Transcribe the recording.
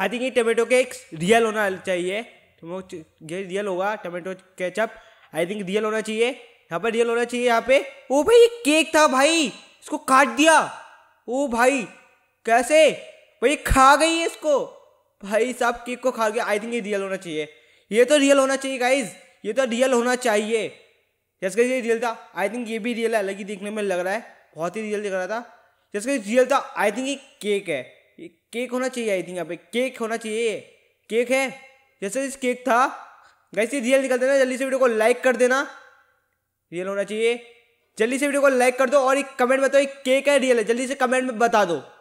आई think ये के एक रियल होना चाहिए ये रियल होगा tomato ketchup I think real होना चाहिए यहाँ पर रियल होना चाहिए यहाँ पे ओ भाई ये केक था भाई इसको काट दिया ओ भाई कैसे भाई खा गई है इसको भाई साहब केक को खा गया आई थिंक ये रियल होना चाहिए ये तो रियल होना चाहिए गाइज ये तो रियल होना चाहिए जैसे ये रियल था आई थिंक ये भी रियल है अलग ही देखने में लग रहा है बहुत ही रियल दिख रहा था जैसे रियल था आई थिंक ये केक है केक होना चाहिए आई थिंक यहाँ पे केक होना चाहिए केक है जैसे इस केक था गैसे रियल निकल देना जल्दी से वीडियो को लाइक कर देना रियल होना चाहिए जल्दी से वीडियो को लाइक कर दो और एक कमेंट बताओ एक केक है रियल है जल्दी से कमेंट में बता दो